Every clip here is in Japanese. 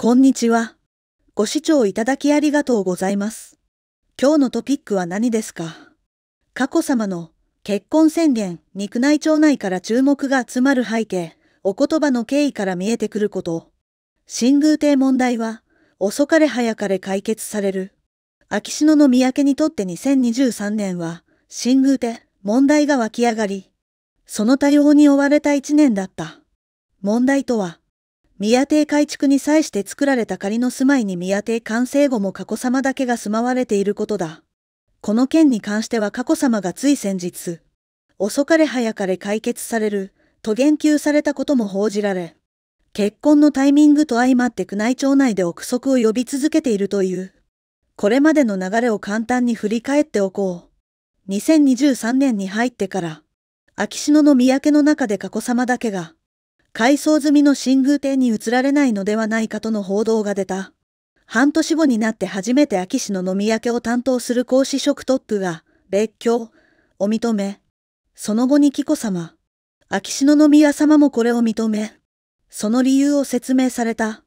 こんにちは。ご視聴いただきありがとうございます。今日のトピックは何ですか佳子さまの結婚宣言肉内町内から注目が集まる背景、お言葉の経緯から見えてくること。新宮廷問題は遅かれ早かれ解決される。秋篠宮家にとって2023年は新宮廷問題が湧き上がり、その多様に追われた一年だった。問題とは、宮邸改築に際して作られた仮の住まいに宮邸完成後も佳子様だけが住まわれていることだ。この件に関しては佳子様がつい先日、遅かれ早かれ解決される、と言及されたことも報じられ、結婚のタイミングと相まって宮内庁内で憶測を呼び続けているという。これまでの流れを簡単に振り返っておこう。2023年に入ってから、秋篠宮家の中で佳子様だけが、改装済みの新宮邸に移られないのではないかとの報道が出た。半年後になって初めて秋市の飲み焼けを担当する講子職トップが、別居、を認め。その後に紀子様、秋篠宮様もこれを認め、その理由を説明された。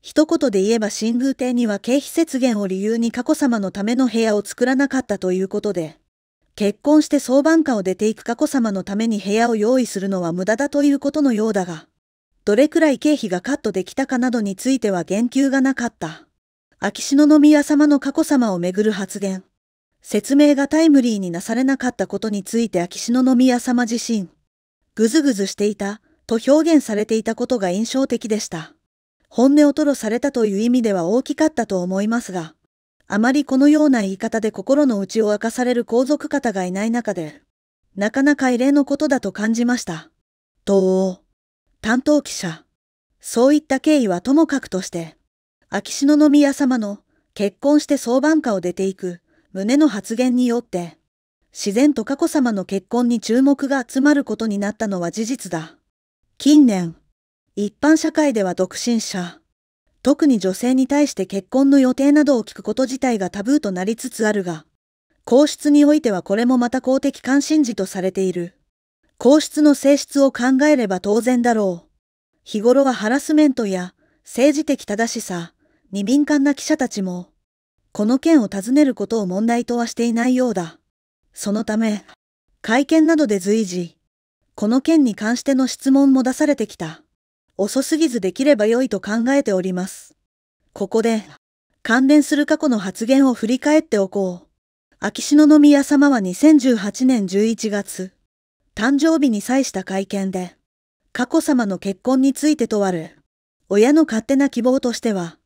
一言で言えば新宮邸には経費節減を理由に佳子様のための部屋を作らなかったということで、結婚して相番家を出ていく佳子様のために部屋を用意するのは無駄だということのようだが、どれくらい経費がカットできたかなどについては言及がなかった。秋篠宮様の佳子様をめぐる発言。説明がタイムリーになされなかったことについて秋篠宮様自身、ぐずぐずしていた、と表現されていたことが印象的でした。本音を吐露されたという意味では大きかったと思いますが、あまりこのような言い方で心の内を明かされる皇族方がいない中で、なかなか異例のことだと感じました。と、担当記者。そういった経緯はともかくとして、秋篠宮様の結婚して相番家を出ていく胸の発言によって、自然と佳子様の結婚に注目が集まることになったのは事実だ。近年、一般社会では独身者、特に女性に対して結婚の予定などを聞くこと自体がタブーとなりつつあるが、皇室においてはこれもまた公的関心事とされている。皇室の性質を考えれば当然だろう。日頃はハラスメントや政治的正しさに敏感な記者たちも、この件を尋ねることを問題とはしていないようだ。そのため、会見などで随時、この件に関しての質問も出されてきた。遅すぎずできれば良いと考えております。ここで、関連する過去の発言を振り返っておこう。秋篠宮様は2018年11月、誕生日に際した会見で、佳子さまの結婚について問われ、親の勝手な希望としては、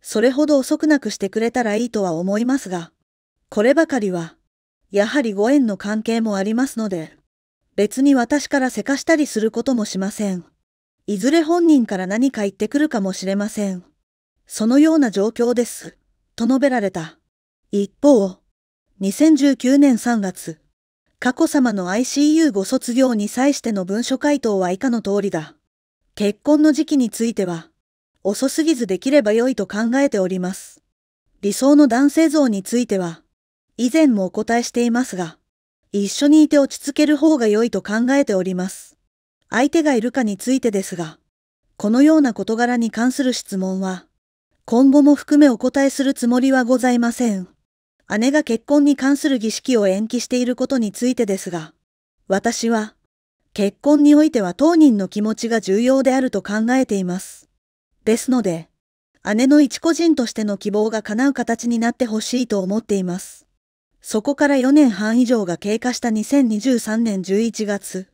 それほど遅くなくしてくれたらいいとは思いますが、こればかりは、やはりご縁の関係もありますので、別に私からせかしたりすることもしません。いずれ本人から何か言ってくるかもしれません。そのような状況です。と述べられた。一方、2019年3月、佳子さまの ICU ご卒業に際しての文書回答は以下の通りだ。結婚の時期については、遅すぎずできれば良いと考えております。理想の男性像については、以前もお答えしていますが、一緒にいて落ち着ける方が良いと考えております。相手がいるかについてですが、このような事柄に関する質問は、今後も含めお答えするつもりはございません。姉が結婚に関する儀式を延期していることについてですが、私は、結婚においては当人の気持ちが重要であると考えています。ですので、姉の一個人としての希望が叶う形になってほしいと思っています。そこから4年半以上が経過した2023年11月、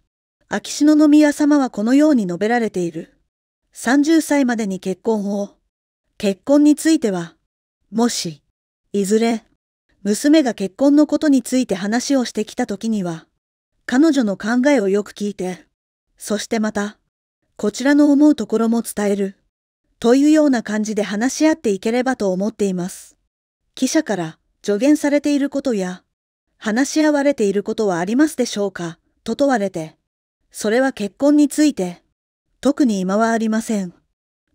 秋篠宮様はこのように述べられている。30歳までに結婚を。結婚については、もし、いずれ、娘が結婚のことについて話をしてきた時には、彼女の考えをよく聞いて、そしてまた、こちらの思うところも伝える、というような感じで話し合っていければと思っています。記者から助言されていることや、話し合われていることはありますでしょうかと問われて、それは結婚について、特に今はありません。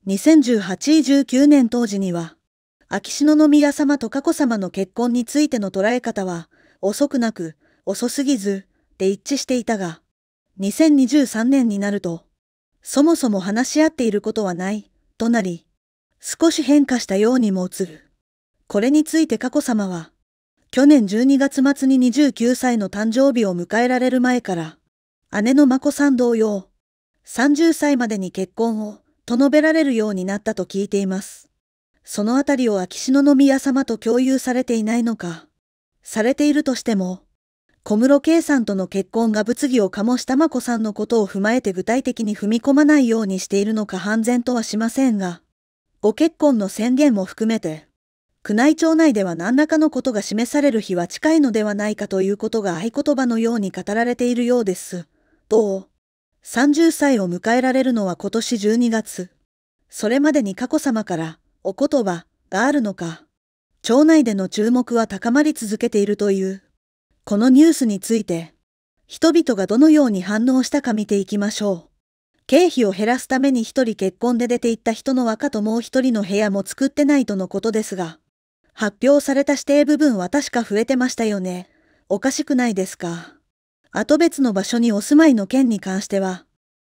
2018-19年当時には、秋篠宮様と佳子様の結婚についての捉え方は、遅くなく、遅すぎず、で一致していたが、2023年になると、そもそも話し合っていることはない、となり、少し変化したようにも映る。これについて佳子様は、去年12月末に29歳の誕生日を迎えられる前から、姉の真子さん同様、30歳までに結婚を、と述べられるようになったと聞いています。そのあたりを秋篠宮様と共有されていないのか。されているとしても、小室圭さんとの結婚が物議を醸した真子さんのことを踏まえて具体的に踏み込まないようにしているのか判然とはしませんが、ご結婚の宣言も含めて、宮内庁内では何らかのことが示される日は近いのではないかということが合言葉のように語られているようです。と、30歳を迎えられるのは今年12月。それまでに佳子さまから、お言葉があるのか、町内での注目は高まり続けているという、このニュースについて、人々がどのように反応したか見ていきましょう。経費を減らすために一人結婚で出て行った人の和歌ともう一人の部屋も作ってないとのことですが、発表された指定部分は確か増えてましたよね。おかしくないですか。後別の場所にお住まいの件に関しては、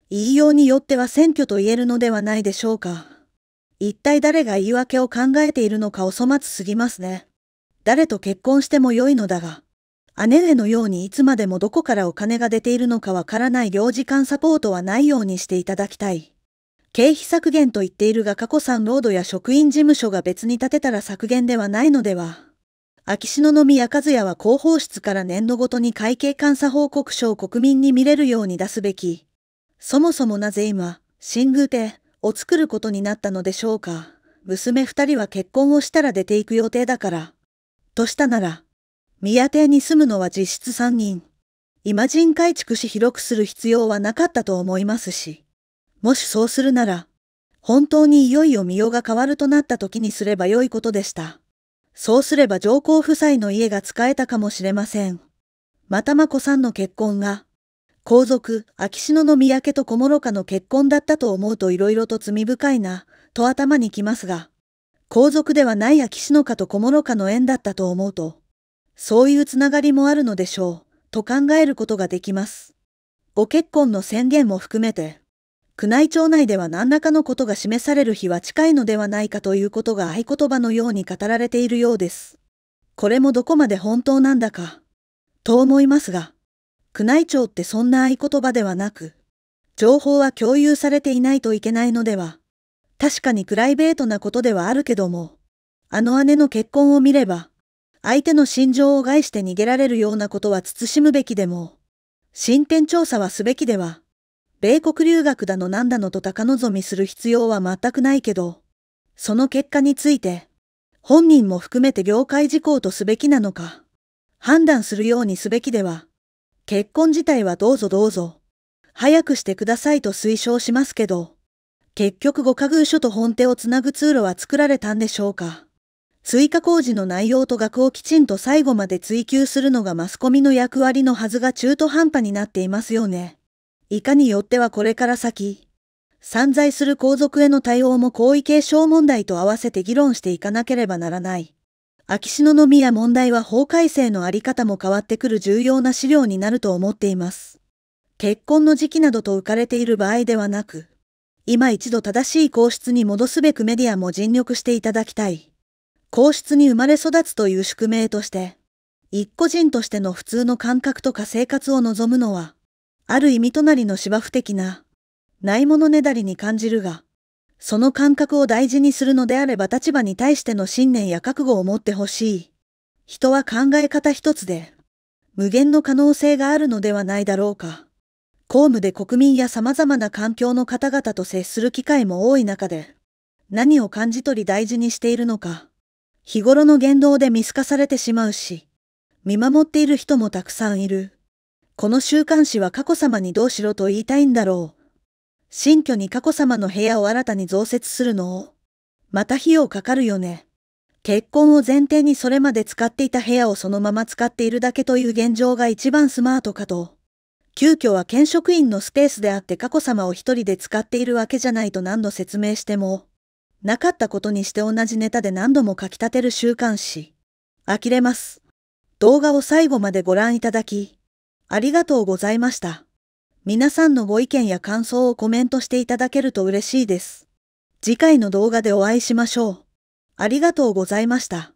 言いようによっては選挙と言えるのではないでしょうか。一体誰が言い訳を考えているのかお粗末すぎますね。誰と結婚しても良いのだが、姉上のようにいつまでもどこからお金が出ているのかわからない領事館サポートはないようにしていただきたい。経費削減と言っているが過去産労働や職員事務所が別に建てたら削減ではないのでは。秋篠宮和也は広報室から年度ごとに会計監査報告書を国民に見れるように出すべき。そもそもなぜ今、新宮亭。を作ることになったのでしょうか。娘二人は結婚をしたら出ていく予定だから。としたなら、宮邸に住むのは実質三人。イマジン改築し広くする必要はなかったと思いますし。もしそうするなら、本当にいよいよ身代が変わるとなった時にすれば良いことでした。そうすれば上皇夫妻の家が使えたかもしれません。またまこさんの結婚が、皇族、秋篠宮家と小諸家の結婚だったと思うといろいろと罪深いな、と頭にきますが、皇族ではない秋篠家と小諸家の縁だったと思うと、そういうつながりもあるのでしょう、と考えることができます。ご結婚の宣言も含めて、宮内庁内では何らかのことが示される日は近いのではないかということが合言葉のように語られているようです。これもどこまで本当なんだか、と思いますが。宮内庁ってそんな合言葉ではなく、情報は共有されていないといけないのでは、確かにプライベートなことではあるけども、あの姉の結婚を見れば、相手の心情を害して逃げられるようなことは慎むべきでも、進展調査はすべきでは、米国留学だのなんだのと高望みする必要は全くないけど、その結果について、本人も含めて業界事項とすべきなのか、判断するようにすべきでは、結婚自体はどうぞどうぞ、早くしてくださいと推奨しますけど、結局ご家具所と本手をつなぐ通路は作られたんでしょうか。追加工事の内容と額をきちんと最後まで追求するのがマスコミの役割のはずが中途半端になっていますよね。いかによってはこれから先、散在する皇族への対応も皇位継承問題と合わせて議論していかなければならない。秋篠宮問題は法改正のあり方も変わってくる重要な資料になると思っています。結婚の時期などと浮かれている場合ではなく、今一度正しい皇室に戻すべくメディアも尽力していただきたい。皇室に生まれ育つという宿命として、一個人としての普通の感覚とか生活を望むのは、ある意味隣の芝生的な、ないものねだりに感じるが、その感覚を大事にするのであれば立場に対しての信念や覚悟を持ってほしい。人は考え方一つで、無限の可能性があるのではないだろうか。公務で国民や様々な環境の方々と接する機会も多い中で、何を感じ取り大事にしているのか。日頃の言動で見透かされてしまうし、見守っている人もたくさんいる。この週刊誌は過去様にどうしろと言いたいんだろう。新居に佳子さまの部屋を新たに増設するのを。また費用かかるよね。結婚を前提にそれまで使っていた部屋をそのまま使っているだけという現状が一番スマートかと。急遽は県職員のスペースであって佳子さまを一人で使っているわけじゃないと何度説明しても、なかったことにして同じネタで何度も書き立てる週刊誌。呆れます。動画を最後までご覧いただき、ありがとうございました。皆さんのご意見や感想をコメントしていただけると嬉しいです。次回の動画でお会いしましょう。ありがとうございました。